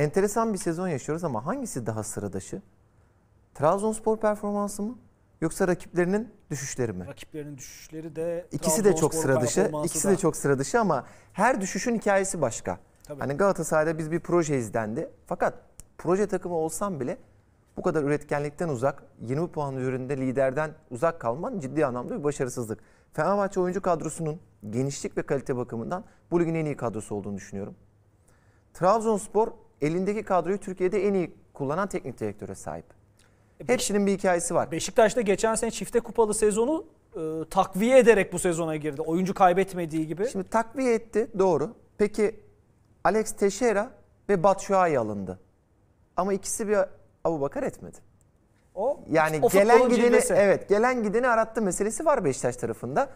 enteresan bir sezon yaşıyoruz ama hangisi daha sıradışı? Trabzonspor performansı mı yoksa rakiplerinin düşüşleri mi? Rakiplerinin düşüşleri de ikisi de çok sıra dışı. İkisi da. de çok sıra dışı ama her düşüşün hikayesi başka. Tabii. Hani Galatasaray'da biz bir proje izlendi. Fakat proje takımı olsam bile bu kadar üretkenlikten uzak, 20 puan üzerinde liderden uzak kalman ciddi anlamda bir başarısızlık. Fenerbahçe oyuncu kadrosunun genişlik ve kalite bakımından bu ligin en iyi kadrosu olduğunu düşünüyorum. Trabzonspor elindeki kadroyu Türkiye'de en iyi kullanan teknik direktöre sahip. E, Beş, Hepsinin bir hikayesi var. Beşiktaş'ta geçen sene çifte kupalı sezonu e, takviye ederek bu sezona girdi. Oyuncu kaybetmediği gibi. Şimdi takviye etti doğru. Peki Alex Teixeira ve Batshuayi alındı. Ama ikisi bir Abu Bakar etmedi. O yani o gelen gideni cilvesi. evet gelen gideni arattı meselesi var Beşiktaş tarafında.